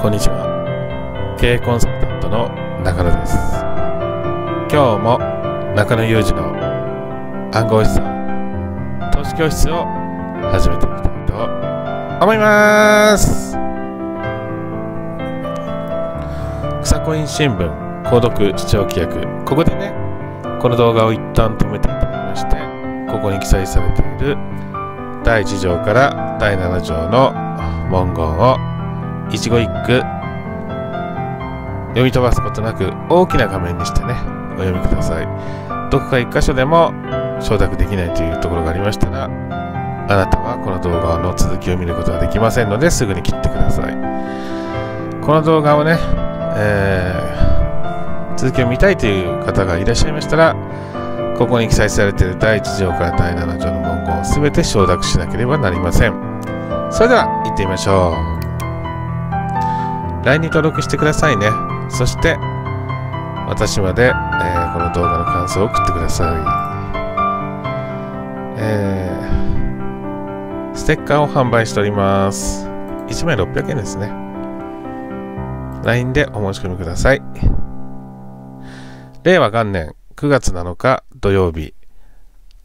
こんにちは経営コンサルタントの中野です今日も中野裕二の暗号資産投資教室を始めていきたいと思います草コイン新聞購読視聴規約ここでねこの動画を一旦止めていただきましてここに記載されている第1条から第7条の文言を一語一句読み飛ばすことなく大きな画面にしてねお読みくださいどこか1箇所でも承諾できないというところがありましたらあなたはこの動画の続きを見ることができませんのですぐに切ってくださいこの動画をね、えー、続きを見たいという方がいらっしゃいましたらここに記載されている第1条から第7条の文言を全て承諾しなければなりませんそれでは行ってみましょう LINE に登録してくださいね。そして、私まで、えー、この動画の感想を送ってください。えー、ステッカーを販売しております。1枚600円ですね。LINE でお申し込みください。令和元年9月7日土曜日、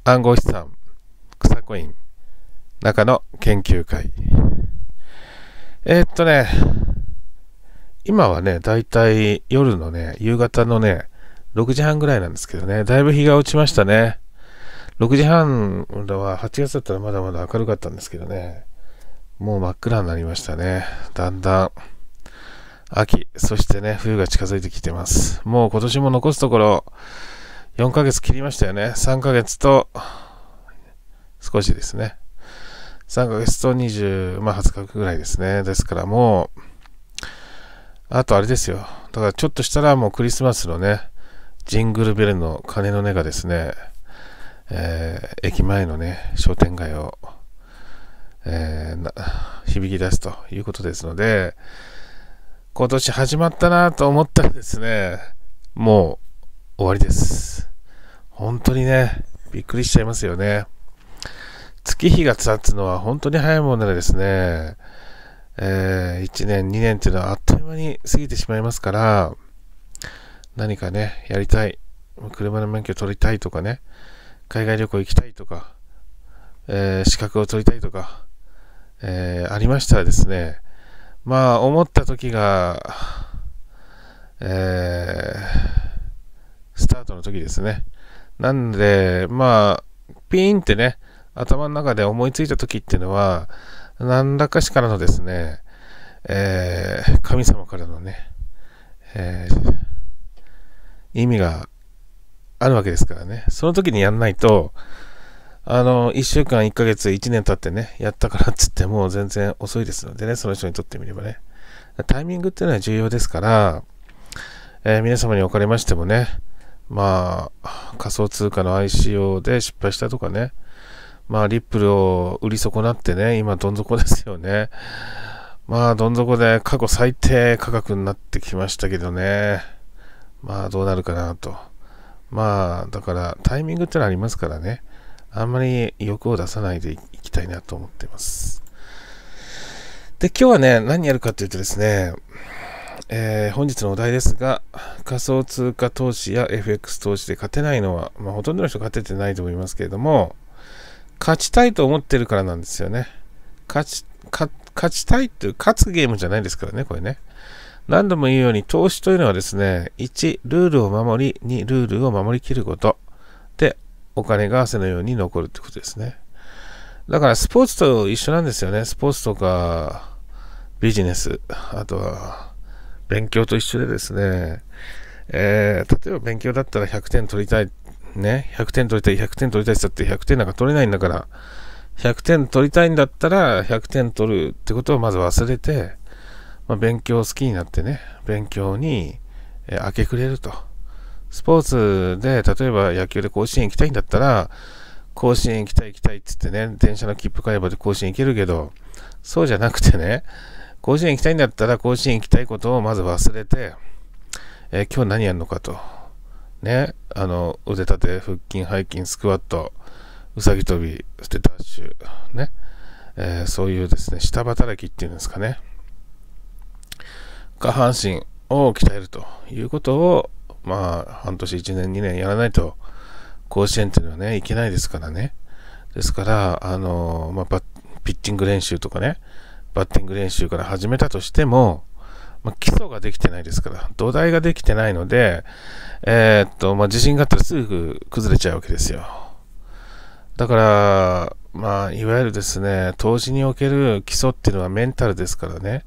暗号資産、草コイン、中野研究会。えー、っとね、今はね、だいたい夜のね、夕方のね、6時半ぐらいなんですけどね、だいぶ日が落ちましたね。6時半は8月だったらまだまだ明るかったんですけどね、もう真っ暗になりましたね。だんだん秋、そしてね、冬が近づいてきてます。もう今年も残すところ、4ヶ月切りましたよね。3ヶ月と、少しですね。3ヶ月と20、まあ20日ぐらいですね。ですからもう、あとあれですよ。だからちょっとしたらもうクリスマスのね、ジングルベルの鐘の音がですね、えー、駅前のね、商店街を、えー、響き出すということですので、今年始まったなと思ったらですね、もう終わりです。本当にね、びっくりしちゃいますよね。月日が経つのは本当に早いものでですね、えー、1年、2年っていうのはあっという間に過ぎてしまいますから、何かね、やりたい。車の免許取りたいとかね、海外旅行行きたいとか、えー、資格を取りたいとか、えー、ありましたらですね、まあ、思った時が、えー、スタートの時ですね。なんで、まあ、ピーンってね、頭の中で思いついた時っていうのは、何らかしからのですね、えー、神様からのね、えー、意味があるわけですからね。その時にやんないと、あの、1週間、1ヶ月、1年経ってね、やったからっつってもう全然遅いですのでね、その人にとってみればね。タイミングっていうのは重要ですから、えー、皆様におかれましてもね、まあ、仮想通貨の ICO で失敗したとかね、まあ、リップルを売り損なってね、今、どん底ですよね。まあ、どん底で過去最低価格になってきましたけどね。まあ、どうなるかなと。まあ、だから、タイミングってのはありますからね。あんまり欲を出さないでいきたいなと思ってます。で、今日はね、何やるかというとですね、えー、本日のお題ですが、仮想通貨投資や FX 投資で勝てないのは、まあ、ほとんどの人勝ててないと思いますけれども、勝ちたいと思ってるからなんですよね。勝ち、勝ちたいっていう、勝つゲームじゃないですからね、これね。何度も言うように、投資というのはですね、1、ルールを守り、2、ルールを守りきること。で、お金が汗のように残るってことですね。だから、スポーツと一緒なんですよね。スポーツとか、ビジネス、あとは、勉強と一緒でですね、えー、例えば勉強だったら100点取りたいっね、100点取りたい、100点取りたいっ言って100点なんか取れないんだから、100点取りたいんだったら、100点取るってことをまず忘れて、まあ、勉強好きになってね、勉強に、え明け暮れると。スポーツで、例えば野球で甲子園行きたいんだったら、甲子園行きたい行きたいって言ってね、電車の切符買えばで甲子園行けるけど、そうじゃなくてね、甲子園行きたいんだったら甲子園行きたいことをまず忘れて、えー、今日何やるのかと。ね、あの、腕立て、腹筋、背筋、スクワット、うさぎ跳び、ステタッシュ、ね、えー、そういうですね、下働きっていうんですかね、下半身を鍛えるということを、まあ、半年、1年、2年やらないと、甲子園っていうのはね、いけないですからね。ですから、あのー、まあ、ピッチング練習とかね、バッティング練習から始めたとしても、まあ、基礎ができてないですから、土台ができてないので、えー、っと、まあ、地震があったらすぐ崩れちゃうわけですよ。だから、まあ、いわゆるですね、投資における基礎っていうのはメンタルですからね、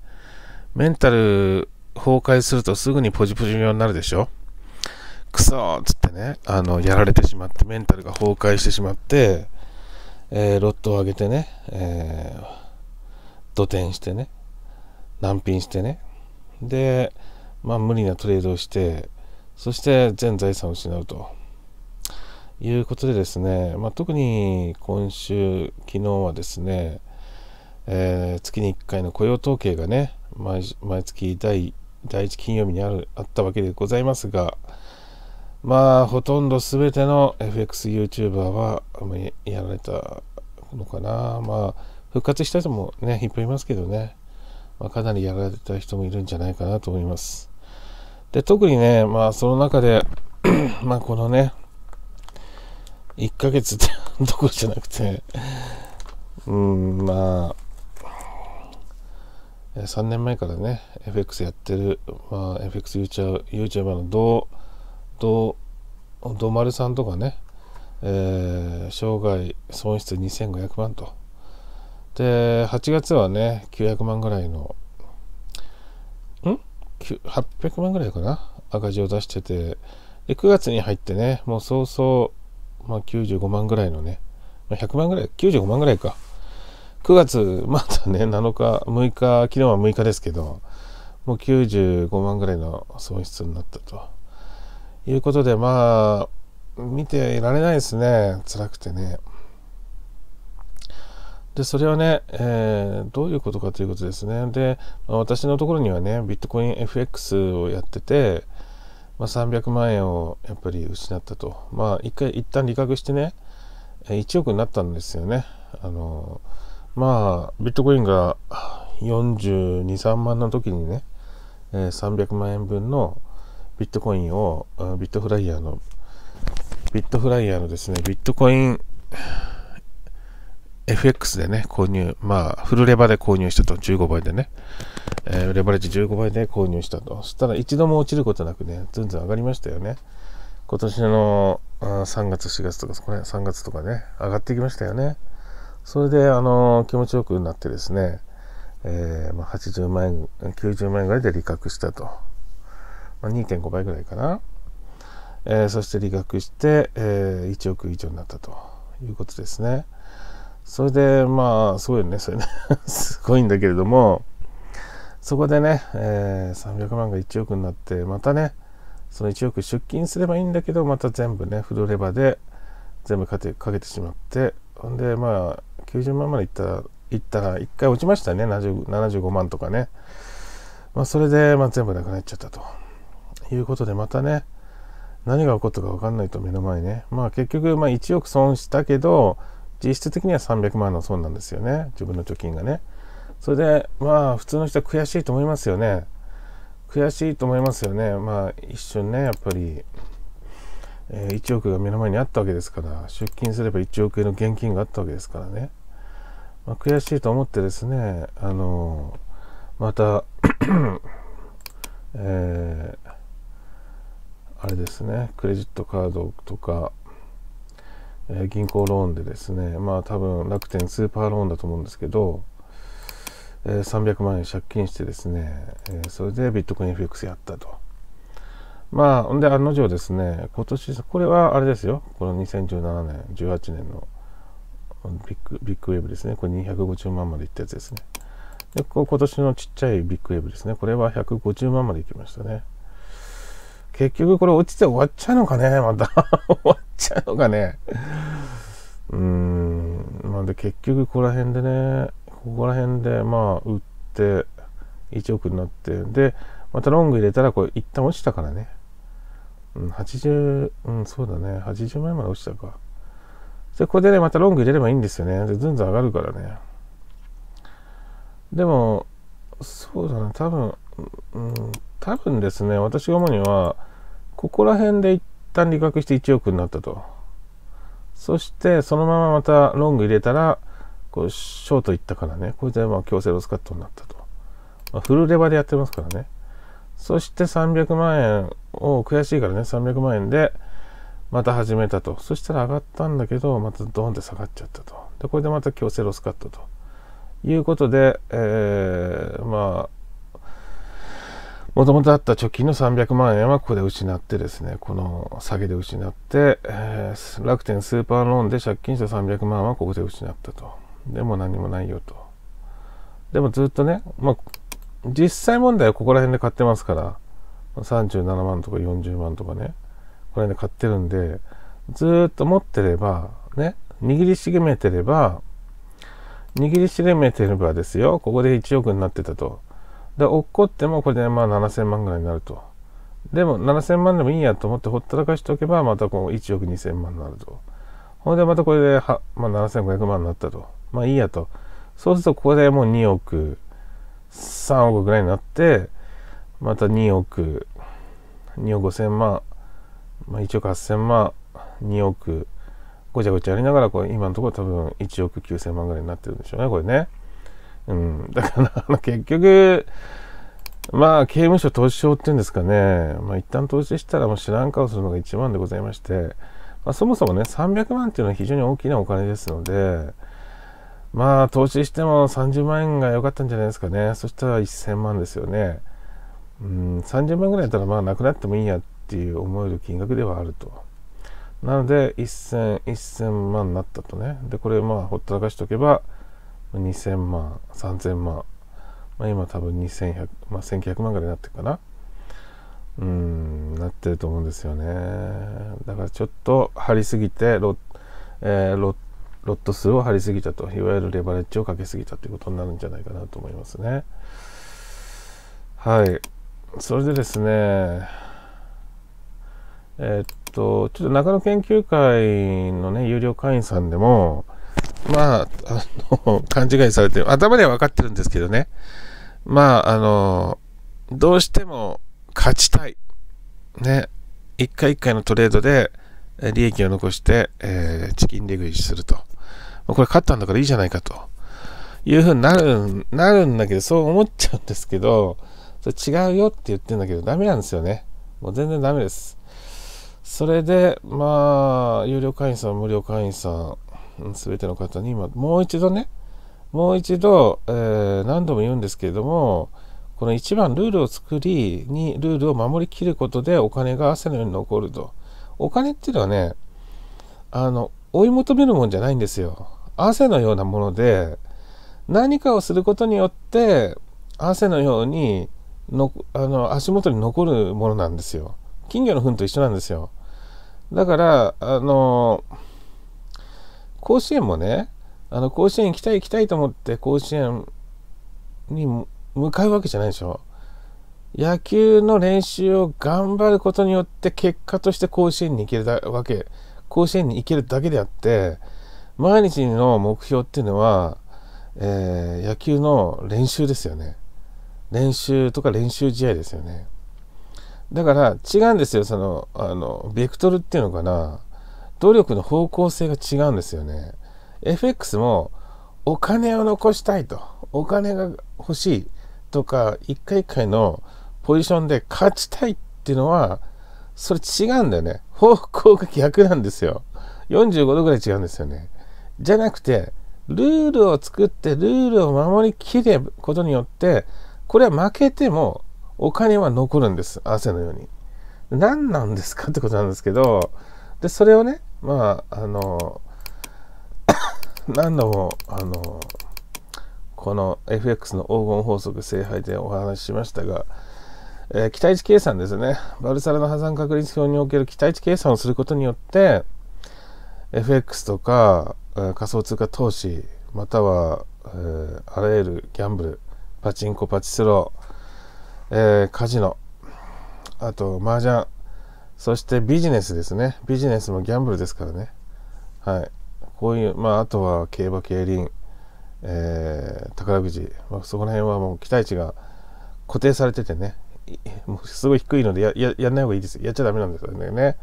メンタル崩壊するとすぐにポジポジ病になるでしょ。くそっつってね、あの、やられてしまって、メンタルが崩壊してしまって、えー、ロットを上げてね、えー、土填してね、難品してね、で、まあ、無理なトレードをしてそして全財産を失うということでですね、まあ、特に今週昨日はですね、えー、月に1回の雇用統計がね毎月第第1金曜日にあるあったわけでございますが、まあ、ほとんど全ての FXYouTuber はやられたのかな。まあ、復活した人もね、いっぱいいますけどね。まあ、かなりやられた人もいるんじゃないかなと思います。で、特にね、まあその中で まあこのね、1ヶ月って どころじゃなくてうん、まあ、3年前からね、FX やってる、まあ、FXYouTuber の同、同、同丸さんとかね、えー、生涯損失2500万とで、8月はね、900万ぐらいの、ん ?800 万ぐらいかな赤字を出してて、で、9月に入ってね、もう早々、まあ、95万ぐらいのね、100万ぐらい、95万ぐらいか。9月、またね、7日、6日、昨日は6日ですけど、もう95万ぐらいの損失になったと。いうことで、まあ、見ていられないですね。辛くてね。で、それはね、えー、どういうことかということですね。で、私のところにはね、ビットコイン FX をやってて、まあ、300万円をやっぱり失ったと。まあ、一回、一旦利確してね、1億になったんですよね。あの、まあ、ビットコインが42、3万の時にね、300万円分のビットコインを、ビットフライヤーの、ビットフライヤーのですね、ビットコイン、FX でね、購入、まあ、フルレバで購入したと、15倍でね、えー、レバレッジ15倍で購入したと。そしたら一度も落ちることなくね、ずんずん上がりましたよね。今年の3月、4月とか、これ3月とかね、上がってきましたよね。それで、あのー、気持ちよくなってですね、えー、まあ、80万円、90万円ぐらいで利確したと。まあ、2.5倍ぐらいかな。えー、そして利確して、え1億以上になったということですね。それで、まあ、すごいよね、それね すごいんだけれども、そこでね、えー、300万が1億になって、またね、その1億出金すればいいんだけど、また全部ね、フルレバーで全部かけかけてしまって、ほんで、まあ、90万までいったら、いったら、1回落ちましたね、75万とかね。まあ、それで、まあ、全部なくなっちゃったと。いうことで、またね、何が起こったか分かんないと目の前ね。まあ、結局、まあ、1億損したけど、実質的には300万の損なんですよね自分の貯金がねそれでまあ普通の人は悔しいと思いますよね悔しいと思いますよねまあ一瞬ねやっぱり、えー、1億が目の前にあったわけですから出金すれば1億円の現金があったわけですからね、まあ、悔しいと思ってですねあのー、またえー、あれですねクレジットカードとかえ銀行ローンでですね、まあ多分楽天スーパーローンだと思うんですけど、え300万円借金してですね、えそれでビットコイン FX やったと。まあ、ほんで案の定ですね、今年、これはあれですよ、この2017年、18年のビッグビッグウェーブですね、これ250万までいったやつですね。で今年のちっちゃいビッグウェーブですね、これは150万までいきましたね。結局これ落ちて終わっちゃうのかねまた 終わっちゃうのかねうーんまあで結局ここら辺でねここら辺でまあ打って1億になってでまたロング入れたらこれ一旦落ちたからねうん80うんそうだね80万円まで落ちたかでここでねまたロング入れればいいんですよねでずんずん上がるからねでもそうだね多分うん多分ですね私が思うにはここら辺で一旦利確して1億になったと。そしてそのまままたロング入れたら、こうショートいったからね、これでまあ強制ロスカットになったと。まあ、フルレバーでやってますからね。そして300万円を悔しいからね、300万円でまた始めたと。そしたら上がったんだけど、またドーンって下がっちゃったと。で、これでまた強制ロスカットと。いうことで、えー、まあ、もともとあった貯金の300万円はここで失ってですね、この下げで失って、えー、楽天スーパーローンで借金した300万はここで失ったと。でも何もないよと。でもずっとね、まあ、実際問題はここら辺で買ってますから、37万とか40万とかね、これで買ってるんで、ずっと持ってれば、ね、握りしめてれば、握りしめてればですよ、ここで1億になってたと。で落っこってもこれでまあ7000万ぐらいになるとでも7000万でもいいやと思ってほったらかしておけばまたこう1億2000万になるとほんでまたこれでは、まあ、7500万になったとまあいいやとそうするとここでもう2億3億ぐらいになってまた2億2億5000万、まあ、1億8000万2億ごちゃごちゃやりながらこ今のところ多分1億9000万ぐらいになってるんでしょうねこれねうん、だから結局、まあ、刑務所投資法っていうんですかね、まあ、一旦投資したらもう知らん顔するのが一番でございまして、まあ、そもそもね、300万っていうのは非常に大きなお金ですので、まあ、投資しても30万円が良かったんじゃないですかね。そしたら1000万ですよね。うん、30万ぐらいだったら、まあ、なくなってもいいやっていう思える金額ではあると。なので、1000、1000万になったとね。で、これ、まあ、ほったらかしとけば、2000万3000万、まあ、今多分2100、まあ、1900万ぐらいになってるかなうんなってると思うんですよねだからちょっと張りすぎてロ,、えー、ロロット数を張りすぎたといわゆるレバレッジをかけすぎたということになるんじゃないかなと思いますねはいそれでですねえー、っとちょっと中野研究会のね有料会員さんでもまあ、あの、勘違いされて、頭では分かってるんですけどね。まあ、あの、どうしても勝ちたい。ね。一回一回のトレードで利益を残して、えー、チキングイジすると。これ勝ったんだからいいじゃないかと。いうふうになる、なるんだけど、そう思っちゃうんですけど、それ違うよって言ってんだけど、ダメなんですよね。もう全然ダメです。それで、まあ、有料会員さん、無料会員さん、全ての方に今、もう一度ね、もう一度、えー、何度も言うんですけれども、この1番ルールを作りにルールを守りきることでお金が汗のように残ると。お金っていうのはね、あの、追い求めるもんじゃないんですよ。汗のようなもので、何かをすることによって、汗のようにのあの足元に残るものなんですよ。金魚の糞と一緒なんですよ。だから、あの甲子園もねあの甲子園行きたい行きたいと思って甲子園に向かうわけじゃないでしょ野球の練習を頑張ることによって結果として甲子園に行けるわけ甲子園に行けるだけであって毎日の目標っていうのは、えー、野球の練習ですよね練習とか練習試合ですよねだから違うんですよそのあのベクトルっていうのかな努力の方向性が違うんですよね。FX もお金を残したいと、お金が欲しいとか、一回一回のポジションで勝ちたいっていうのは、それ違うんだよね。方向が逆なんですよ。45度ぐらい違うんですよね。じゃなくて、ルールを作って、ルールを守りきることによって、これは負けてもお金は残るんです。汗のように。何なんですかってことなんですけど、で、それをね、まああの 何度もあのこの FX の黄金法則聖杯でお話ししましたが、えー、期待値計算ですねバルサラの破産確率表における期待値計算をすることによって FX とか、えー、仮想通貨投資または、えー、あらゆるギャンブルパチンコパチスロー、えカジノあと麻雀そしてビジネスですね。ビジネスもギャンブルですからね。はい。こういう、まあ、あとは競馬、競輪、えー、宝くじ、まあ、そこら辺はもう期待値が固定されててね、もうすごい低いのでやややんない方がいいです。やっちゃダメなんですよね。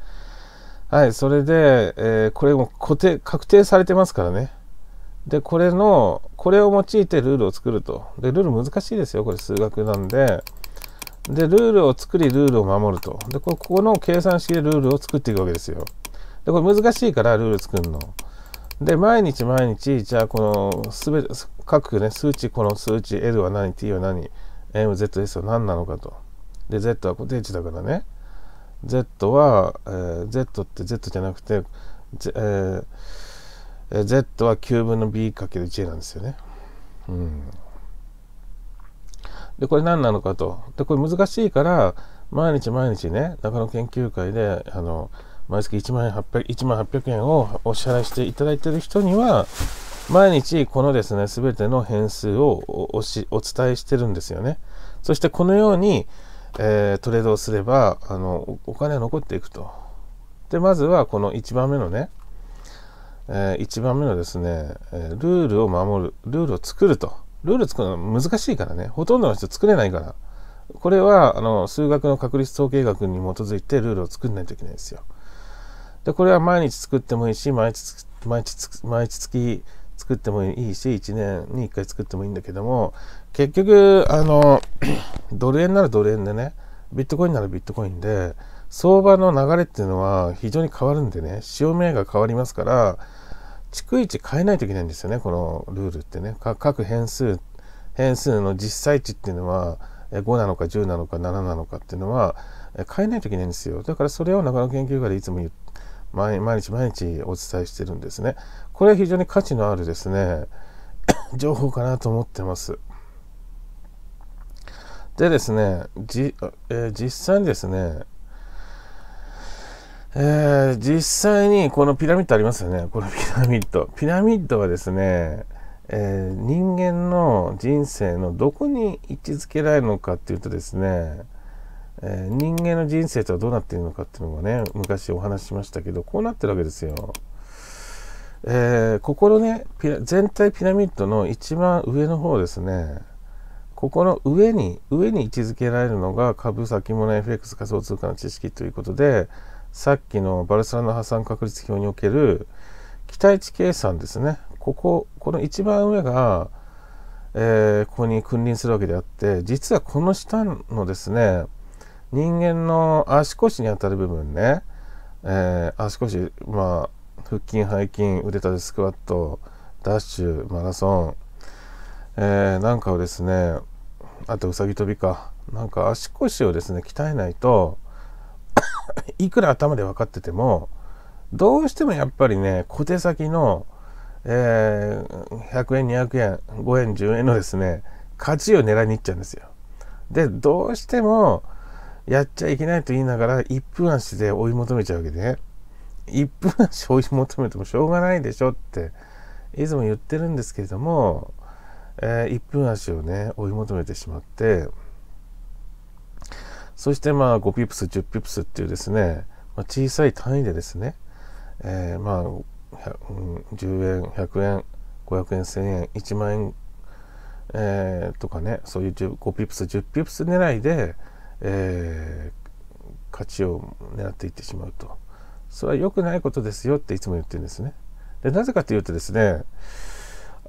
はい、それで、えー、これも固定、確定されてますからね。で、これの、これを用いてルールを作ると。で、ルール難しいですよ。これ数学なんで、で、ルールを作り、ルールを守ると。で、ここの計算式でルールを作っていくわけですよ。で、これ難しいから、ルール作るの。で、毎日毎日、じゃあ、この、すべて、各ね、数値、この数値、L は何、T は何、M、Z、S は何なのかと。で、Z は固定値だからね。Z は、えー、Z って Z じゃなくて、Z, えー、Z は9分の B かける1なんですよね。うん。でこれ何なのかとでこれ難しいから毎日毎日ね中野研究会であの毎月1万 ,800 1万800円をお支払いしていただいている人には毎日このですね全ての変数をお伝えしてるんですよねそしてこのように、えー、トレードをすればあのお金残っていくとでまずはこの1番目のね、えー、1番目のですねルールを守るルールを作るとルール作るの難しいからね、ほとんどの人作れないから。これは、あの、数学の確率統計学に基づいてルールを作んないといけないんですよ。で、これは毎日作ってもいいし、毎日、毎日、毎日月作ってもいいし、1年に1回作ってもいいんだけども、結局、あの、ドル円ならドル円でね、ビットコインならビットコインで、相場の流れっていうのは非常に変わるんでね、潮目が変わりますから、逐一変えないといけないんですよねこのルールってね各変数変数の実際値っていうのは5なのか10なのか7なのかっていうのは変えないといけないんですよだからそれを長野研究会でいつも毎日毎日お伝えしてるんですねこれは非常に価値のあるですね 情報かなと思ってますでですねじ、えー、実際にですねえー、実際にこのピラミッドありますよね。このピラミッド。ピラミッドはですね、えー、人間の人生のどこに位置づけられるのかっていうとですね、えー、人間の人生とはどうなっているのかっていうのがね昔お話ししましたけどこうなってるわけですよ。えー、ここのね全体ピラミッドの一番上の方ですねここの上に上に位置づけられるのが株先物 FX 仮想通貨の知識ということでさっきのバルサの破産確率表における期待値計算ですねこここの一番上が、えー、ここに君臨するわけであって実はこの下のですね人間の足腰にあたる部分ね、えー、足腰、まあ、腹筋背筋腕立てスクワットダッシュマラソン、えー、なんかをですねあとうさぎ跳びかなんか足腰をですね鍛えないといくら頭で分かっててもどうしてもやっぱりね小手先の、えー、100円200円5円10円のですね勝ちを狙いに行っちゃうんですよ。でどうしてもやっちゃいけないと言いながら1分足で追い求めちゃうわけで、ね、1分足追い求めてもしょうがないでしょっていつも言ってるんですけれども、えー、1分足をね追い求めてしまってそしてまあ5ピプス10ピプスっていうですね、まあ、小さい単位でですね、えー、まあ10円100円500円1000円1万円、えー、とかねそういう5ピプス10ピプス狙いで、えー、勝ちを狙っていってしまうとそれは良くないことですよっていつも言ってるんですねでなぜかというとですね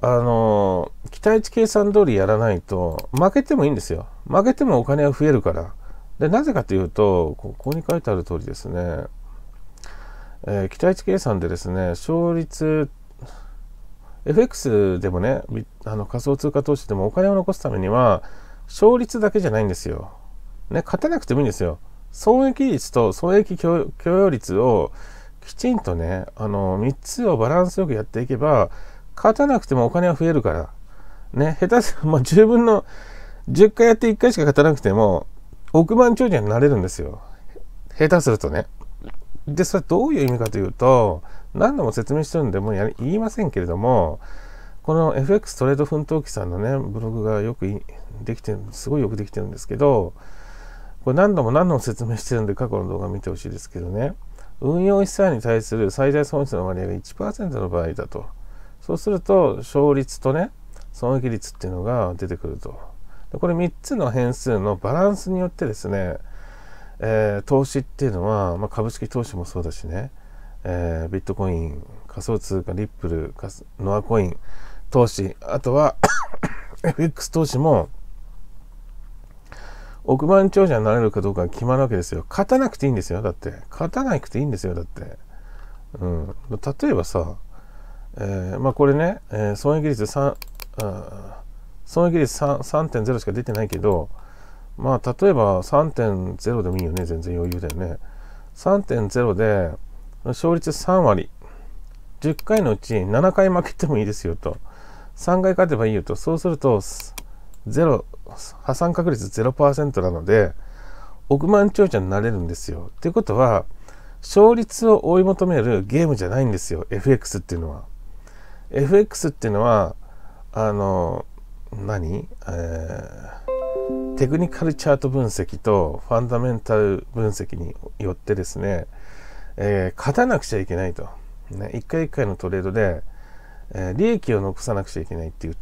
あの期待値計算通りやらないと負けてもいいんですよ負けてもお金は増えるからでなぜかというとここに書いてある通りですね、えー、期待値計算でですね勝率 FX でもねあの仮想通貨投資でもお金を残すためには勝率だけじゃないんですよ。ね、勝たなくてもいいんですよ。損益率と損益許容率をきちんとねあの3つをバランスよくやっていけば勝たなくてもお金は増えるからね下手すまあ10分の10回やって1回しか勝たなくても億万長者になれるんですよ。下手するとね。で、それどういう意味かというと、何度も説明してるんで、もうや言いませんけれども、この FX トレード奮闘記さんのね、ブログがよくできてる、すごいよくできてるんですけど、これ何度も何度も説明してるんで、過去の動画見てほしいですけどね、運用資産に対する最大損失の割合が1%の場合だと。そうすると、勝率とね、損益率っていうのが出てくると。これ3つの変数のバランスによってですね、えー、投資っていうのは、まあ、株式投資もそうだしね、えー、ビットコイン仮想通貨リップルノアコイン投資あとは FX 投資も億万長者になれるかどうかが決まるわけですよ勝たなくていいんですよだって勝たなくていいんですよだって、うん、例えばさ、えー、まあこれね、えー、損益率3あ損益率3.0しか出てないけど、まあ、例えば3.0でもいいよね。全然余裕だよね。3.0で、勝率3割。10回のうち7回負けてもいいですよと。3回勝てばいいよと。そうすると、0、破産確率0%なので、億万長者になれるんですよ。っいうことは、勝率を追い求めるゲームじゃないんですよ。FX っていうのは。FX っていうのは、あの、何、えー、テクニカルチャート分析とファンダメンタル分析によってですね、えー、勝たなくちゃいけないと。ね、一回一回のトレードで、えー、利益を残さなくちゃいけないっていう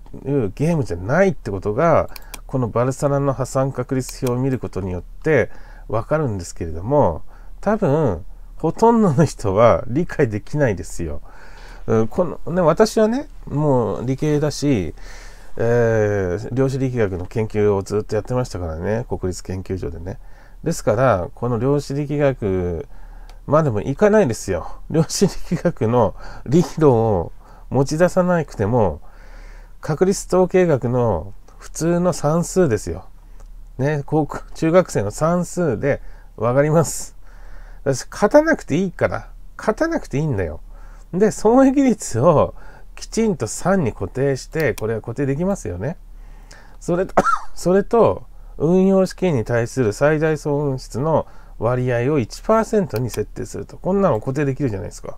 ゲームじゃないってことが、このバルサナの破産確率表を見ることによってわかるんですけれども、多分、ほとんどの人は理解できないですよ。うん、このね、私はね、もう理系だし、えー、量子力学の研究をずっとやってましたからね国立研究所でねですからこの量子力学まあでもいかないですよ量子力学の理論を持ち出さなくても確率統計学の普通の算数ですよ。ね、高校、中学生の算数で分かります。私、勝たなくていいから、勝たなくていいんだよ。で、損益率をきちんと3に固定して、これは固定できますよね。それと、それと、運用資金に対する最大損失の割合を1%に設定すると。こんなの固定できるじゃないですか。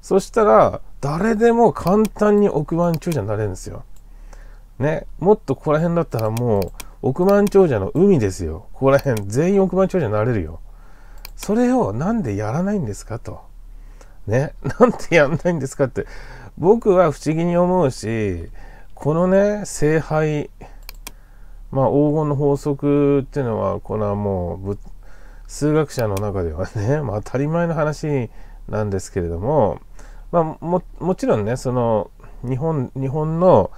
そしたら、誰でも簡単に億万長者になれるんですよ。ね。もっとここら辺だったらもう、億万長者の海ですよ。ここら辺、全員億万長者になれるよ。それをなんでやらないんですかと。ね。なんでやらないんですかって。僕は不思議に思うしこのね聖杯まあ黄金の法則っていうのはこれはもう数学者の中ではね、まあ、当たり前の話なんですけれども、まあ、ももちろんねその日本日本の、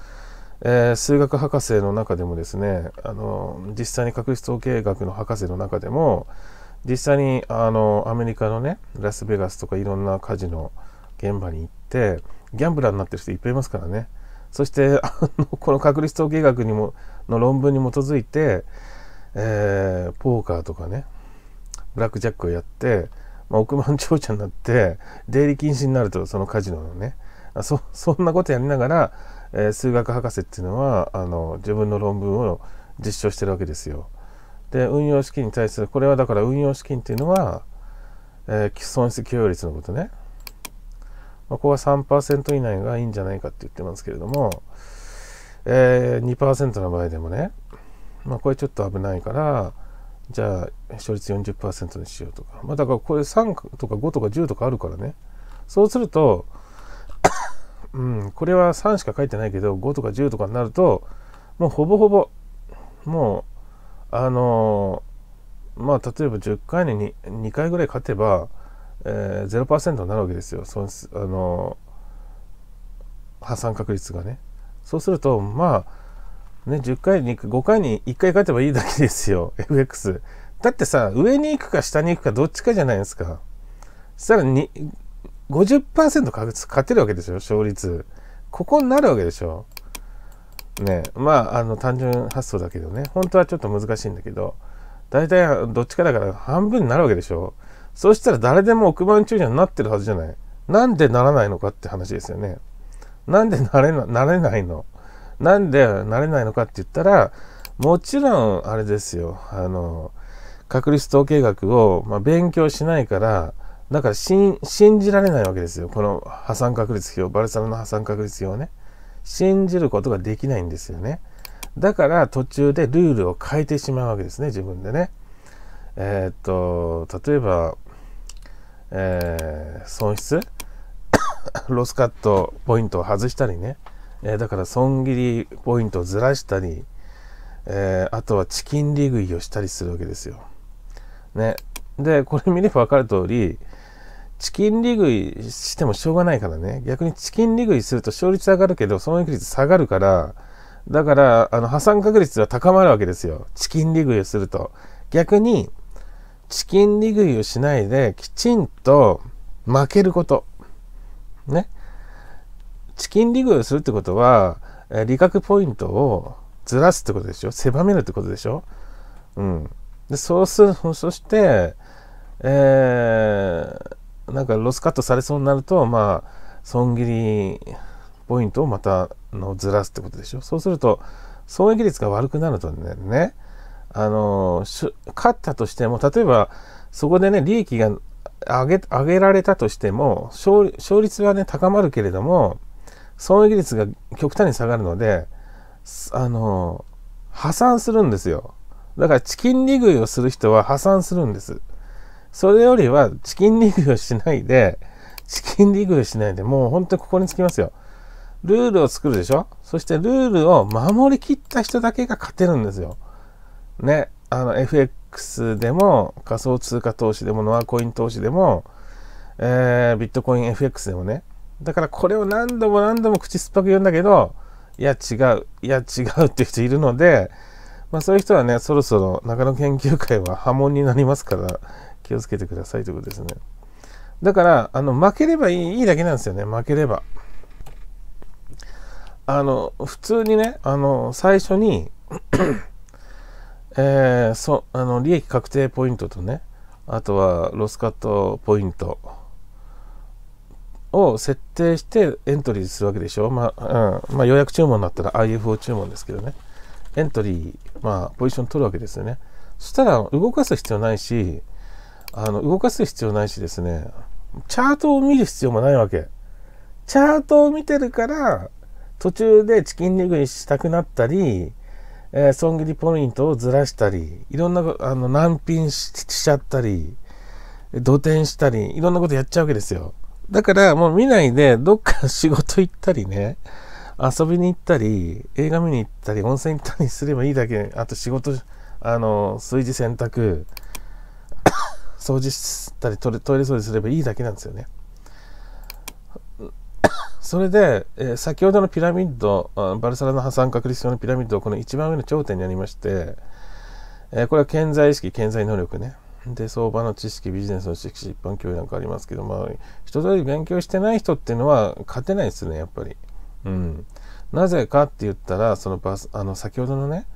えー、数学博士の中でもですねあの実際に確率統計学の博士の中でも実際にあのアメリカのねラスベガスとかいろんな火事の現場に行ってギャンブラーになってる人いっぱいいますからね。そして あのこの確率統計学にもの論文に基づいて、えー、ポーカーとかねブラックジャックをやって、まあ、億万長者になって出入り禁止になるとそのカジノのねそ そんなことやりながら、えー、数学博士っていうのはあの自分の論文を実証してるわけですよ。で運用資金に対するこれはだから運用資金っていうのは、えー、損失許容率のことね。まあ、ここは3%以内がいいんじゃないかって言ってますけれども、えー、2%の場合でもね、まあ、これちょっと危ないから、じゃあ、勝率40%にしようとか。まあ、だからこれ3とか5とか10とかあるからね。そうすると、うん、これは3しか書いてないけど、5とか10とかになると、もうほぼほぼ、もう、あのー、まあ、例えば10回に 2, 2回ぐらい勝てば、えー、0%になるわけですよ損失あの破産確率がねそうするとまあね10回に5回に1回勝てばいいだけですよ FX だってさ上に行くか下に行くかどっちかじゃないですかそしたらに50%確率勝てるわけでしょ勝率ここになるわけでしょねまああの単純発想だけどね本当はちょっと難しいんだけど大体どっちかだから半分になるわけでしょそしたら誰でも億万長者になってるはずじゃない。なんでならないのかって話ですよね。なんでなれななれないのなんでなれないのかって言ったら、もちろんあれですよ。あの、確率統計学を、まあ、勉強しないから、だから信じられないわけですよ。この破産確率表、バルサロの破産確率表ね。信じることができないんですよね。だから途中でルールを変えてしまうわけですね、自分でね。えー、っと、例えば、えー、損失 ロスカットポイントを外したりね、えー、だから損切りポイントをずらしたり、えー、あとはチキン利食いをしたりするわけですよ。ね。で、これ見ればわかる通り、チキン利食いしてもしょうがないからね。逆にチキン利食いすると勝率上がるけど、損益率下がるから、だから、あの、破産確率は高まるわけですよ。チキン利食いをすると。逆に、チキングイをしないできちんと負けること。ね。チキンリグをするってことは、え理覚ポイントをずらすってことでしょ狭めるってことでしょうん。で、そうする、そして、えー、なんかロスカットされそうになると、まあ、損切りポイントをまたのずらすってことでしょそうすると、損益率が悪くなるとね、ねあの、勝ったとしても、例えば、そこでね、利益が上げ、上げられたとしても、勝率はね、高まるけれども、損益率が極端に下がるので、あの、破産するんですよ。だからチキン利食いをする人は破産するんです。それよりはチキン利食いをしないで、チキン利食いをしないで、もう本当にここにつきますよ。ルールを作るでしょそしてルールを守りきった人だけが勝てるんですよ。ね、あの FX でも仮想通貨投資でもノアコイン投資でも、えー、ビットコイン FX でもね。だからこれを何度も何度も口酸っぱく言うんだけど、いや違う、いや違うっていう人いるので、まあそういう人はね、そろそろ中野研究会は波紋になりますから、気をつけてくださいということですね。だから、あの、負ければいいいいだけなんですよね、負ければ。あの、普通にね、あの、最初にえー、そあの利益確定ポイントとねあとはロスカットポイントを設定してエントリーするわけでしょ、まあうんまあ、予約注文だったら IFO 注文ですけどねエントリー、まあ、ポジション取るわけですよねそしたら動かす必要ないしあの動かす必要ないしですねチャートを見る必要もないわけチャートを見てるから途中でチキンリグにしたくなったりえー、損切りポイントをずらしたり、いろんな、あの、難品しちゃったり、土転したり、いろんなことやっちゃうわけですよ。だからもう見ないで、どっか仕事行ったりね、遊びに行ったり、映画見に行ったり、温泉行ったりすればいいだけ、あと仕事、あの、炊事洗濯、掃除したりトイレ掃除すればいいだけなんですよね。それで、えー、先ほどのピラミッド、バルサラの破産確率表のピラミッドをこの一番上の頂点にありまして、えー、これは潜在意識、潜在能力ね。で、相場の知識、ビジネスの知識、一般教養なんかありますけど、まあ、一通り勉強してない人っていうのは勝てないですね、やっぱり。うん。なぜかって言ったら、そのバス、あの、先ほどのね、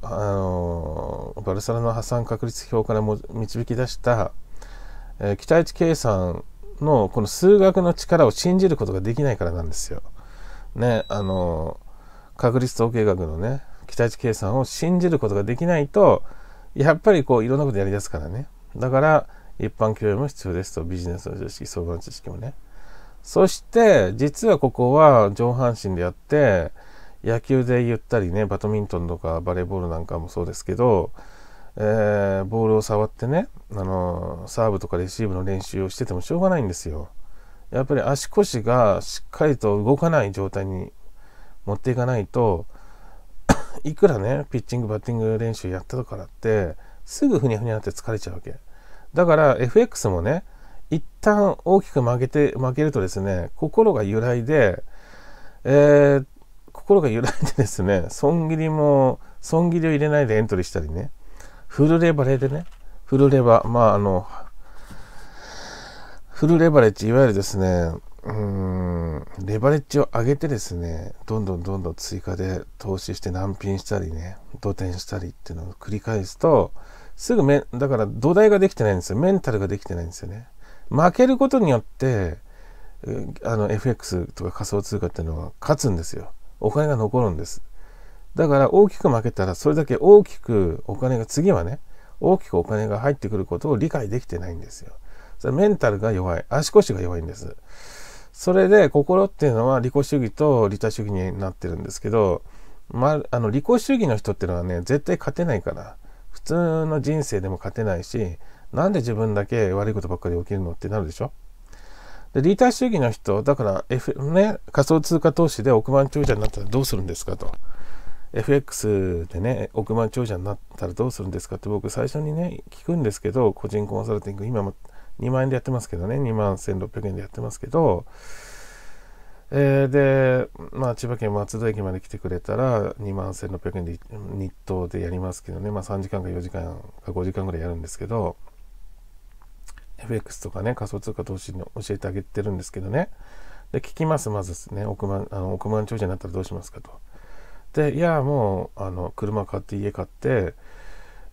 あのバルサラの破産確率表からも導き出した、えー、期待値計算のこの数学の力を信じることができないからなんですよ。ね、あの確率統計学のね期待値計算を信じることができないとやっぱりこういろんなことやりだすからねだから一般教養も必要ですとビジネスの知識相場の知識もねそして実はここは上半身であって野球で言ったりねバドミントンとかバレーボールなんかもそうですけどえー、ボールを触ってね、あのー、サーブとかレシーブの練習をしててもしょうがないんですよ。やっぱり足腰がしっかりと動かない状態に持っていかないと、いくらね、ピッチング、バッティング練習やったとからって、すぐふにゃふにゃって疲れちゃうわけ。だから FX もね、一旦大きく負けて、負けるとですね、心が揺らいで、えー、心が揺らいでですね、損切りも、損切りを入れないでエントリーしたりね、フルレバレでね、フルレバ、まああの、フルレバレッジ、いわゆるですね、うん、レバレッジを上げてですね、どんどんどんどん追加で投資して難品したりね、土点したりっていうのを繰り返すと、すぐめ、だから土台ができてないんですよ。メンタルができてないんですよね。負けることによって、あの FX とか仮想通貨っていうのは勝つんですよ。お金が残るんです。だから大きく負けたらそれだけ大きくお金が次はね大きくお金が入ってくることを理解できてないんですよ。それメンタルが弱い足腰が弱いんです。それで心っていうのは利己主義と利他主義になってるんですけど、まあ、の利己主義の人っていうのはね絶対勝てないから普通の人生でも勝てないしなんで自分だけ悪いことばっかり起きるのってなるでしょで利他主義の人だから、F ね、仮想通貨投資で億万長者になったらどうするんですかと。FX でね、億万長者になったらどうするんですかって僕最初にね、聞くんですけど、個人コンサルティング、今も2万円でやってますけどね、2万1600円でやってますけど、えー、で、まあ、千葉県松戸駅まで来てくれたら2万1600円で日当でやりますけどね、まあ、3時間か4時間か5時間ぐらいやるんですけど FX とかね仮想通貨投資の教えてあげてるんですけどねで聞きますまずですね億万あの億万長者になったらどうしますかとでいやもうあの車買って家買って、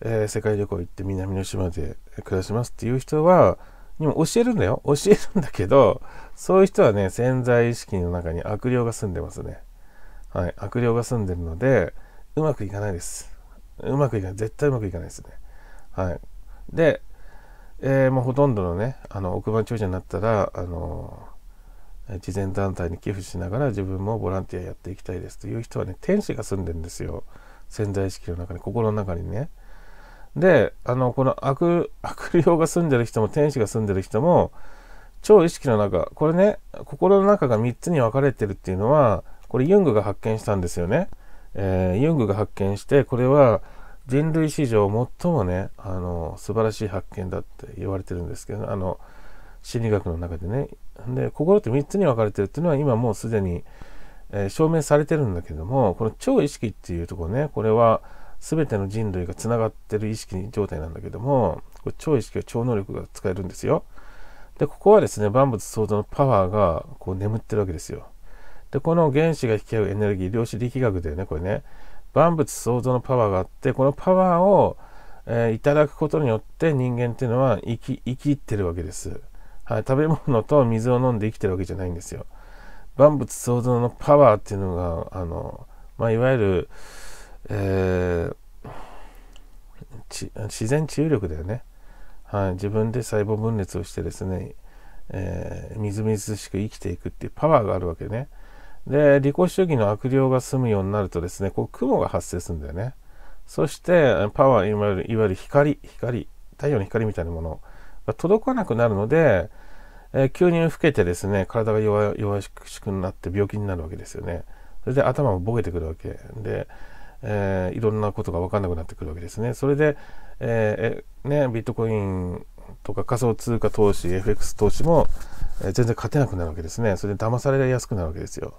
えー、世界旅行行って南の島で暮らしますっていう人はにも教えるんだよ教えるんだけどそういう人はね潜在意識の中に悪霊が住んでますねはい悪霊が住んでるのでうまくいかないですうまくいかない絶対うまくいかないですねはいで、えー、もうほとんどのねあの億万長者になったらあの慈善団体に寄付しながら自分もボランティアやっていきたいですという人はね天使が住んでんですよ潜在意識の中に心の中にねであのこの悪悪霊が住んでる人も天使が住んでる人も超意識の中これね心の中が3つに分かれてるっていうのはこれユングが発見したんですよね、えー、ユングが発見してこれは人類史上最もねあの素晴らしい発見だって言われてるんですけどあの心理学の中でねで心って3つに分かれてるっていうのは今もうすでに、えー、証明されてるんだけどもこの超意識っていうとこねこれは全ての人類がつながってる意識状態なんだけどもこれ超意識は超能力が使えるんですよでここはですね万物創造のパワーがこう眠ってるわけですよでこの原子が引き合うエネルギー量子力学でねこれね万物創造のパワーがあってこのパワーを、えー、いただくことによって人間っていうのは生き生きてるわけですはい、食べ物と水を飲んで生きてるわけじゃないんですよ。万物創造のパワーっていうのが、あの、まあ、いわゆる、えー、自然治癒力だよね。はい、自分で細胞分裂をしてですね、えー、みずみずしく生きていくっていうパワーがあるわけね。で、利己主義の悪霊が済むようになるとですね、こう雲が発生するんだよね。そして、パワー、いわゆるいわゆる光、光、太陽の光みたいなもの届かなくなるので、えー、急に老けてですね、体が弱々しくなって病気になるわけですよね。それで頭もボケてくるわけで、えー、いろんなことが分かんなくなってくるわけですね。それで、えー、ね、ビットコインとか仮想通貨投資、FX 投資も、えー、全然勝てなくなるわけですね。それで騙されやすくなるわけですよ。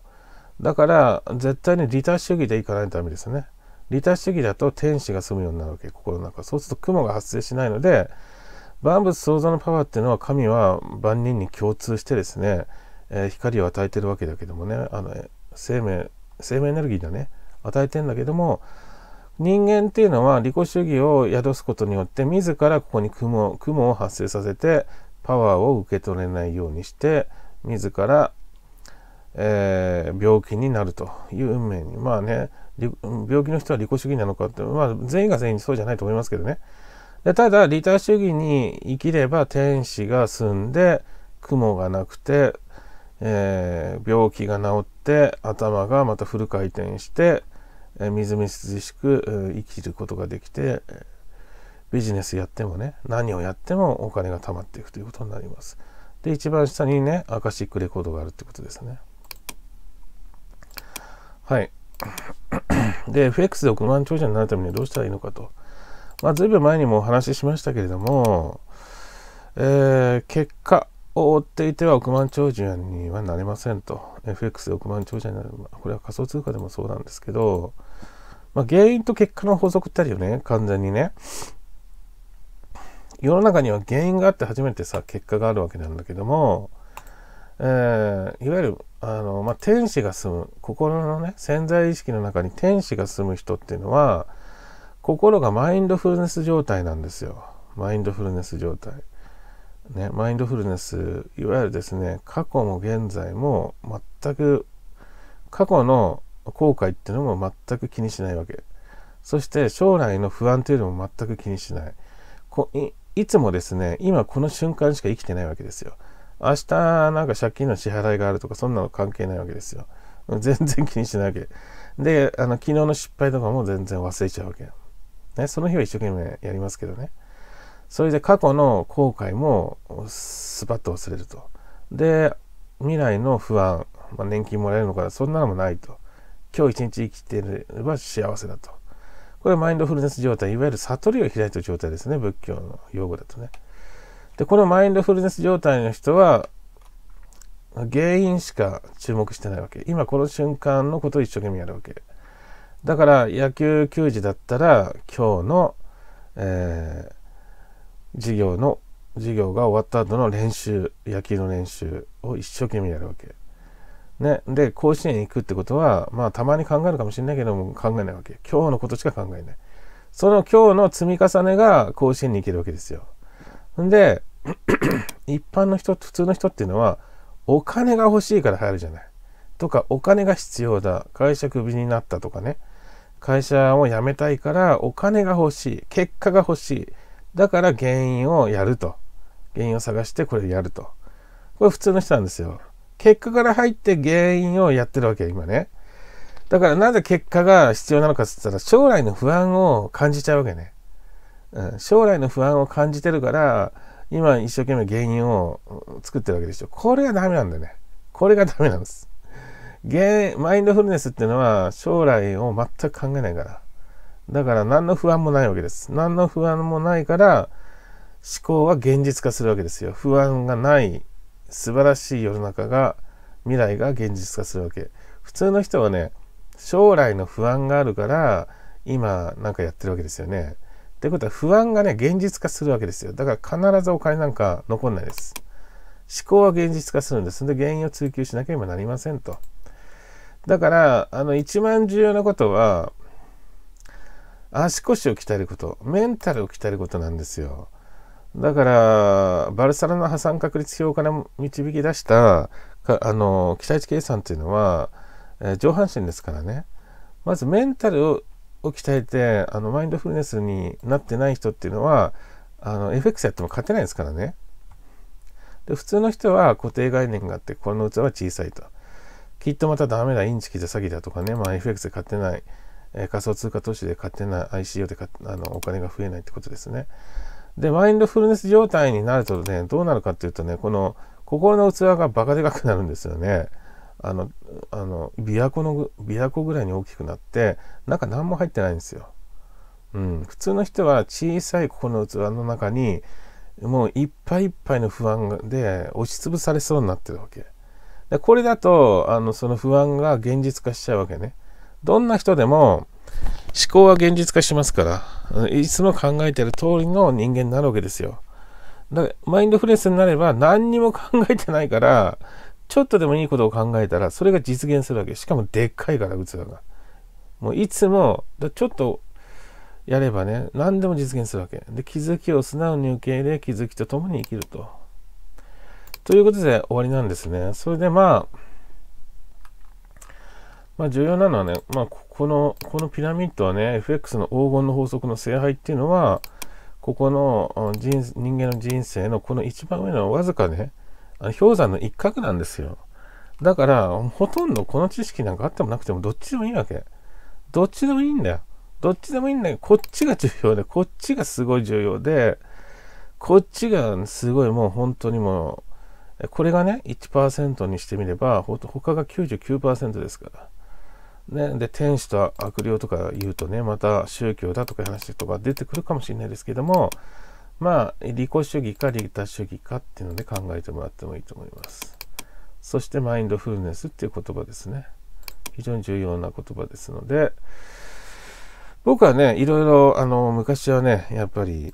だから、絶対に利他主義でいかないとダメですね。利他主義だと天使が住むようになるわけ、心の中。そうすると雲が発生しないので、万物創造のパワーっていうのは神は万人に共通してですね、えー、光を与えてるわけだけどもねあの生命生命エネルギーだね与えてんだけども人間っていうのは利己主義を宿すことによって自らここに雲雲を発生させてパワーを受け取れないようにして自ら、えー、病気になるという運命にまあね病気の人は利己主義なのかって、まあ、全員が全員そうじゃないと思いますけどねでただ利他主義に生きれば天使が住んで雲がなくて、えー、病気が治って頭がまたフル回転して、えー、みずみずしく生きることができてビジネスやってもね何をやってもお金が貯まっていくということになります。で一番下にねアカシックレコードがあるってことですね。はい。で FX で億万長者になるためにはどうしたらいいのかと。まあ、随分前にもお話ししましたけれども、えー、結果を追っていては億万長者にはなれませんと。FX で億万長者になる。これは仮想通貨でもそうなんですけど、まあ、原因と結果の法則ってあるよね、完全にね。世の中には原因があって初めてさ、結果があるわけなんだけども、えー、いわゆる、あの、まあ、天使が住む、心のね、潜在意識の中に天使が住む人っていうのは、心がマインドフルネス状態なんですよ。マインドフルネス状態。ね、マインドフルネス、いわゆるですね、過去も現在も全く、過去の後悔っていうのも全く気にしないわけ。そして将来の不安というのも全く気にしない。こいいつもですね、今この瞬間しか生きてないわけですよ。明日なんか借金の支払いがあるとかそんなの関係ないわけですよ。全然気にしないわけ。で、あの昨日の失敗とかも全然忘れちゃうわけ。ね、その日は一生懸命やりますけどね。それで過去の後悔もスパッと忘れると。で、未来の不安、まあ、年金もらえるのかそんなのもないと。今日一日生きていれば幸せだと。これマインドフルネス状態、いわゆる悟りを開いた状態ですね、仏教の用語だとね。で、このマインドフルネス状態の人は、原因しか注目してないわけ。今この瞬間のことを一生懸命やるわけ。だから野球球児だったら今日の、えー、授業の授業が終わった後の練習野球の練習を一生懸命やるわけ。ね、で甲子園行くってことはまあたまに考えるかもしれないけども考えないわけ今日のことしか考えないその今日の積み重ねが甲子園に行けるわけですよで 一般の人普通の人っていうのはお金が欲しいから入るじゃないとかお金が必要だ会社クビになったとかね会社を辞めたいからお金が欲しい結果が欲しいだから原因をやると原因を探してこれやるとこれ普通の人なんですよ結果から入って原因をやってるわけ今ねだからなぜ結果が必要なのかって言ったら将来の不安を感じちゃうわけね、うん、将来の不安を感じてるから今一生懸命原因を作ってるわけでしょこれがダメなんだよねこれがダメなんですゲマインドフルネスっていうのは将来を全く考えないから。だから何の不安もないわけです。何の不安もないから思考は現実化するわけですよ。不安がない素晴らしい世の中が未来が現実化するわけ。普通の人はね、将来の不安があるから今なんかやってるわけですよね。ってことは不安がね、現実化するわけですよ。だから必ずお金なんか残んないです。思考は現実化するんです。で、原因を追求しなければなりませんと。だから、あの、一番重要なことは、足腰を鍛えること、メンタルを鍛えることなんですよ。だから、バルサラの破産確率表から導き出したか、あの、期待値計算というのは、えー、上半身ですからね。まずメンタルを鍛えて、あの、マインドフルネスになってない人っていうのは、あの、FX やっても勝てないですからね。で、普通の人は固定概念があって、この器は小さいと。きっとまたダメだ、インチキで詐欺だとかね、まあ、FX で買ってない、えー、仮想通貨投資で買ってない、ICO であのお金が増えないってことですね。で、マインドフルネス状態になるとね、どうなるかっていうとね、この心の器がバカでかくなるんですよね。あの、あの、琵琶湖の、琵琶湖ぐらいに大きくなって、中何も入ってないんですよ。うん。普通の人は小さい心の器の中に、もういっぱいいっぱいの不安で押しつぶされそうになってるわけ。でこれだとあのその不安が現実化しちゃうわけね。どんな人でも思考は現実化しますから、いつも考えてる通りの人間になるわけですよ。だからマインドフレスになれば何にも考えてないから、ちょっとでもいいことを考えたら、それが実現するわけ。しかもでっかいから、器が。もういつも、ちょっとやればね、何でも実現するわけ。で、気づきを素直に受け入れ、気づきと共に生きると。ということで終わりなんですね。それでまあ、まあ、重要なのはね、まあ、ここの、このピラミッドはね、FX の黄金の法則の聖杯っていうのは、ここの人人間の人生のこの一番上のわずかね、あの氷山の一角なんですよ。だから、ほとんどこの知識なんかあってもなくてもどっちでもいいわけ。どっちでもいいんだよ。どっちでもいいんだけど、こっちが重要で、こっちがすごい重要で、こっちがすごいもう本当にもう、これがね、1%にしてみれば、ほ他が99%ですから。ね、で天使と悪霊とか言うとねまた宗教だとかいう話とか出てくるかもしれないですけどもまあ利己主義か利他主義かっていうので考えてもらってもいいと思いますそしてマインドフルネスっていう言葉ですね非常に重要な言葉ですので僕はねいろいろあの昔はねやっぱり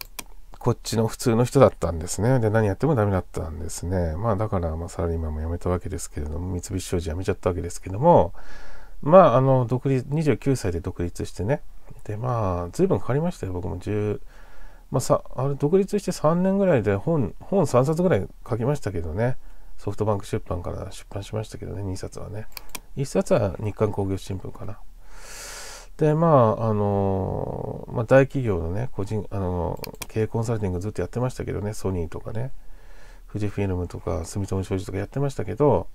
こっちの普通の人だったんですね。で、何やってもダメだったんですね。まあ、だから、まあ、サラリーマンも辞めたわけですけれども、三菱商事辞めちゃったわけですけども、まあ、あの、独立、29歳で独立してね。で、まあ、随分変わりましたよ。僕も10、まあ、さ、あれ、独立して3年ぐらいで本、本3冊ぐらい書きましたけどね。ソフトバンク出版から出版しましたけどね、2冊はね。1冊は日刊工業新聞かな。で、まあ、あの、まあ、大企業のね、個人、あの、経営コンサルティングずっとやってましたけどね、ソニーとかね、富士フィルムとか、住友商事とかやってましたけど、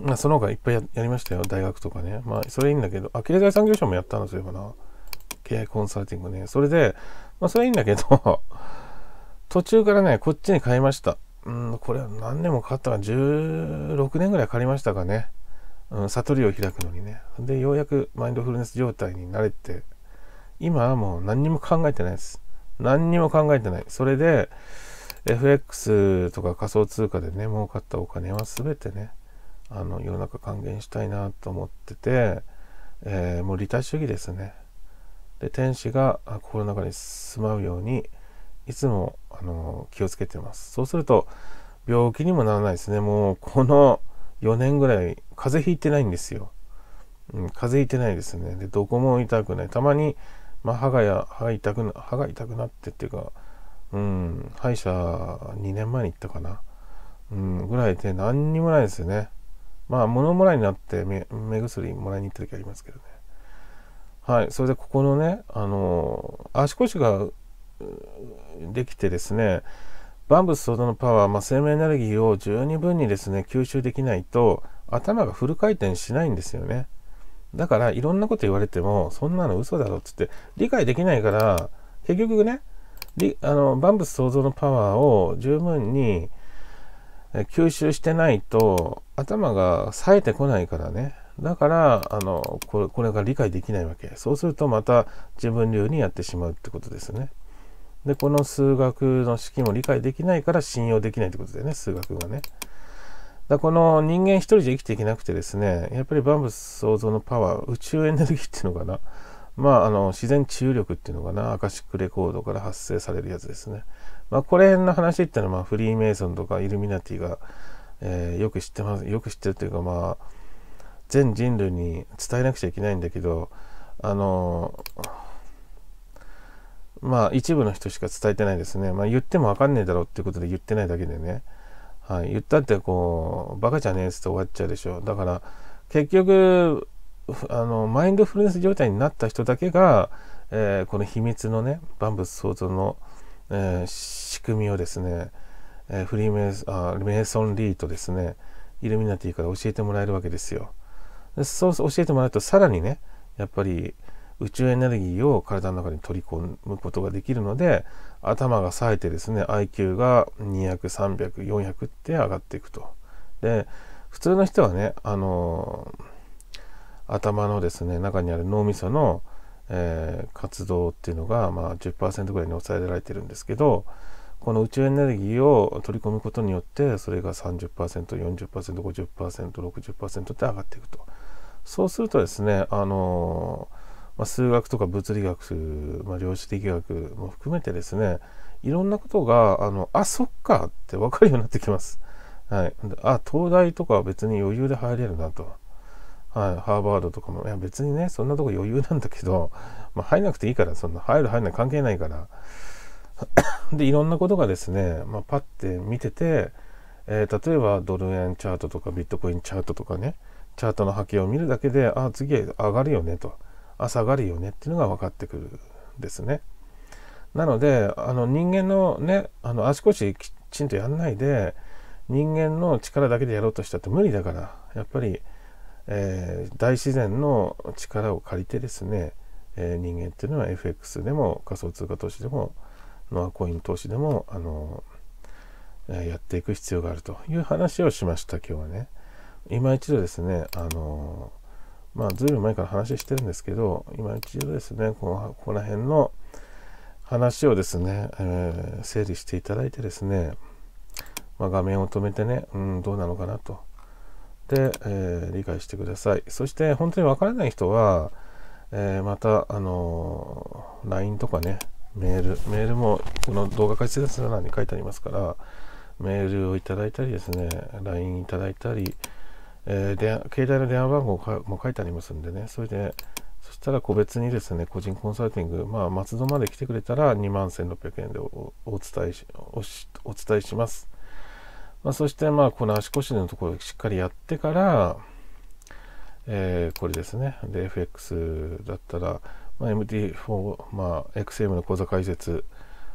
まあ、その他いっぱいやりましたよ、大学とかね。まあ、それいいんだけど、あ、経済産業省もやったんういえばな。経営コンサルティングね。それで、まあ、それいいんだけど 途中からね、こっちに変えました。うん、これは何年もかかったか、16年ぐらいかかりましたかね。うん、悟りを開くのにねでようやくマインドフルネス状態に慣れて今はもう何にも考えてないです何にも考えてないそれで FX とか仮想通貨でね儲かったお金は全てねあの世の中還元したいなと思ってて、えー、もう利他主義ですねで天使が心の中に住まうようにいつもあの気をつけてますそうすると病気にもならないですねもうこの4年ぐらい風邪ひいてないんですよ。うん、風邪ひいてないですね。で、どこも痛くない。たまに、まあ、歯がや、歯痛くな、歯が痛くなってっていうか、うん、歯医者2年前に行ったかな。うん、ぐらいで何にもないですよね。まあ、物もらいになって目薬もらいに行った時ありますけどね。はい、それでここのね、あのー、足腰ができてですね、万物相当のパワー、まあ、生命エネルギーを十二分にですね、吸収できないと、頭がフル回転しないんですよね。だからいろんなこと言われてもそんなの嘘だろっつって理解できないから結局ねあの万物創造のパワーを十分に吸収してないと頭が冴えてこないからねだからあのこれこれが理解できないわけそうするとまた自分流にやってしまうってことですねでこの数学の式も理解できないから信用できないってことだよね数学がね。だこの人間一人じゃ生きていけなくてですね、やっぱり万物創造のパワー、宇宙エネルギーっていうのかな。まあ、あの、自然治癒力っていうのかな。アカシックレコードから発生されるやつですね。まあ、これ辺の話っていうのは、まあ、フリーメイソンとかイルミナティが、えー、よく知ってます。よく知ってるというか、まあ、全人類に伝えなくちゃいけないんだけど、あの、まあ、一部の人しか伝えてないですね。まあ、言ってもわかんねえだろうっていうことで言ってないだけでね。はい、言ったってこうバカじゃねえっつって終わっちゃうでしょだから結局あのマインドフルネス状態になった人だけが、えー、この秘密のね万物創造の、えー、仕組みをですね、えー、フリーメイソンリーとですねイルミナティから教えてもらえるわけですよでそう教えてもらうとさらにねやっぱり宇宙エネルギーを体の中に取り込むことができるので頭が冴えてですね IQ が20030040 0って上がっていくと。で普通の人はねあのー、頭のですね中にある脳みその、えー、活動っていうのが、まあ、10%ぐらいに抑えられてるんですけどこの宇宙エネルギーを取り込むことによってそれが 30%40%50%60% って上がっていくと。そうするとですねあのーまあ、数学とか物理学、まあ、量子力学も含めてですね、いろんなことが、あの、あ、そっかってわかるようになってきます。はい。あ、東大とかは別に余裕で入れるなと。はい。ハーバードとかも、いや別にね、そんなとこ余裕なんだけど、まあ、入らなくていいから、そんな入る入らない関係ないから。で、いろんなことがですね、まあ、パッて見てて、えー、例えばドル円チャートとかビットコインチャートとかね、チャートの波形を見るだけで、あ、次上がるよねと。朝がるよねっていうのが分かってくるんですね。なのであの人間のねあの足ちこちきちんとやんないで人間の力だけでやろうとしたって無理だからやっぱり、えー、大自然の力を借りてですね、えー、人間っていうのは FX でも仮想通貨投資でもノアコイン投資でもあの、えやっていく必要があるという話をしました今日はね。今一度ですねあのまあ、ずいぶん前から話してるんですけど、今一度ですね、このここら辺の話をですね、えー、整理していただいてですね、まあ、画面を止めてね、うん、どうなのかなと。で、えー、理解してください。そして、本当にわからない人は、えー、また、あの LINE とかね、メール、メールも、この動画解説欄に書いてありますから、メールをいただいたりですね、LINE いただいたり、えー、携帯の電話番号も書いてありますんでね、それで、そしたら個別にですね、個人コンサルティング、まあ、松戸まで来てくれたら2万1600円でお伝えしお伝えします。まあ、そして、まあ、この足腰のところをしっかりやってから、えー、これですね。で、FX だったら、まあ、MT4、まあ、XM の講座解説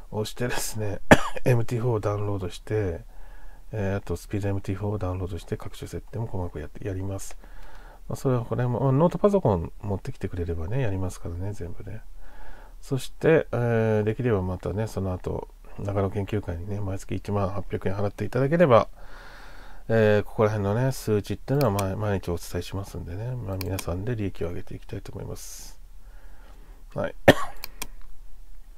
をしてですね、MT4 をダウンロードして、えー、あと、スピード MT4 をダウンロードして各種設定も細かくやってやります。まあ、それはこれも、まあ、ノートパソコン持ってきてくれればね、やりますからね、全部ね。そして、えー、できればまたね、その後、長野研究会にね、毎月1万800円払っていただければ、えー、ここら辺のね、数値っていうのは毎日お伝えしますんでね、まあ、皆さんで利益を上げていきたいと思います。はい。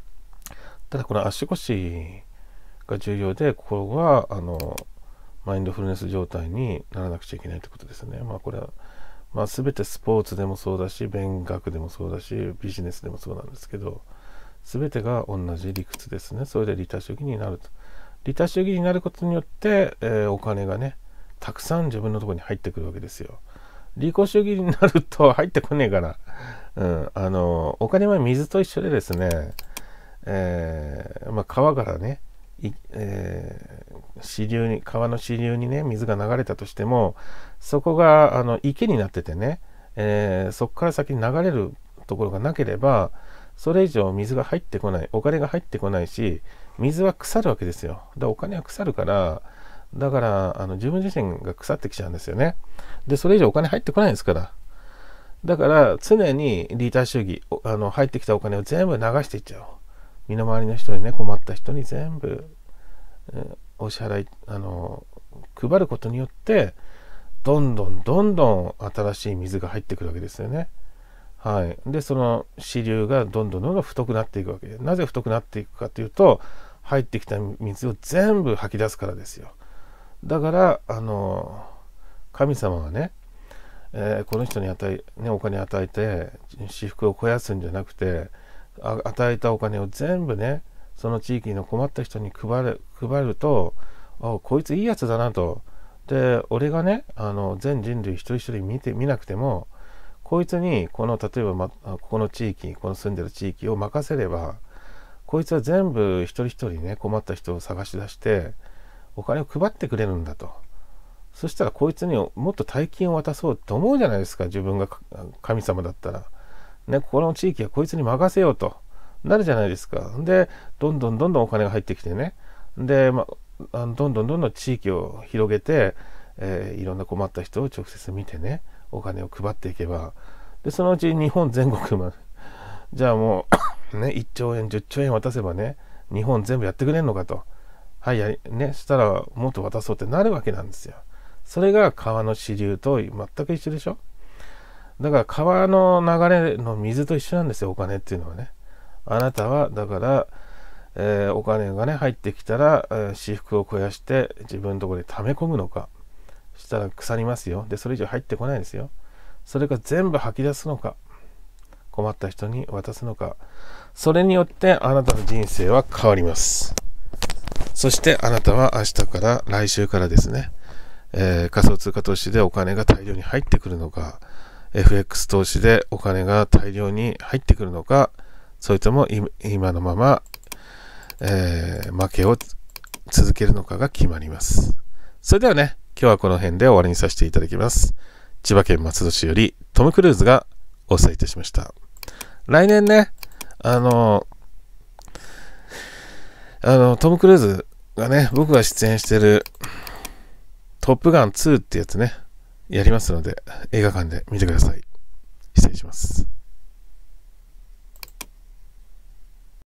ただこの足腰が重要で、ここは、あの、マインドフルネス状態にならなくちゃいけないってことですね。まあ、これは、まあ、全てスポーツでもそうだし、勉学でもそうだし、ビジネスでもそうなんですけど、全てが同じ理屈ですね。それで利他主義になると。利他主義になることによって、えー、お金がね、たくさん自分のとこに入ってくるわけですよ。利己主義になると入ってこねえから。うん、あの、お金は水と一緒でですね、えー、まあ、川からね、えー、支流に川の支流にね水が流れたとしてもそこがあの池になっててね、えー、そこから先に流れるところがなければそれ以上水が入ってこないお金が入ってこないし水は腐るわけですよだお金は腐るからだからあの自分自身が腐ってきちゃうんですよねでそれ以上お金入ってこないですからだから常にリーダー主義あの入ってきたお金を全部流していっちゃう身の回りの人にね困った人に全部、えお支払いあの配ることによってどんどんどんどん新しい水が入ってくるわけですよね。はい、でその支流がどんどんどんどん太くなっていくわけでなぜ太くなっていくかというと入ってきた水を全部吐き出すからですよ。だからあの神様がね、えー、この人に与え、ね、お金与えて私腹を肥やすんじゃなくて与えたお金を全部ねその地域の困った人に配る配るとあこいついいやつだなとで俺がねあの全人類一人一人見て見なくてもこいつにこの例えば、ま、ここの地域この住んでる地域を任せればこいつは全部一人一人ね困った人を探し出してお金を配ってくれるんだとそしたらこいつにもっと大金を渡そうと思うじゃないですか自分が神様だったらね、ここの地域はこいつに任せようとなるじゃないですか。で、どんどんどんどんお金が入ってきてね。で、まあ、どんどんどんどん地域を広げて、えー、いろんな困った人を直接見てね、お金を配っていけば、で、そのうち日本全国まで、じゃあもう ね、1兆円、10兆円渡せばね、日本全部やってくれんのかと。はい、やね、したらもっと渡そうってなるわけなんですよ。それが川の支流と全く一緒でしょだから川の流れの水と一緒なんですよ、お金っていうのはね。あなたは、だから、えー、お金がね、入ってきたら、えー、私服を肥やして自分のところで溜め込むのか。したら腐りますよ。で、それ以上入ってこないですよ。それが全部吐き出すのか。困った人に渡すのか。それによってあなたの人生は変わります。そしてあなたは明日から、来週からですね、えー、仮想通貨投資でお金が大量に入ってくるのか。FX 投資でお金が大量に入ってくるのか、それとも今のまま、えー、負けを続けるのかが決まります。それではね、今日はこの辺で終わりにさせていただきます。千葉県松戸市よりトム・クルーズがお伝えいたしました。来年ね、あの、あの、トム・クルーズがね、僕が出演してるトップガン2ってやつね、やりますので、映画館で見てください。失礼します。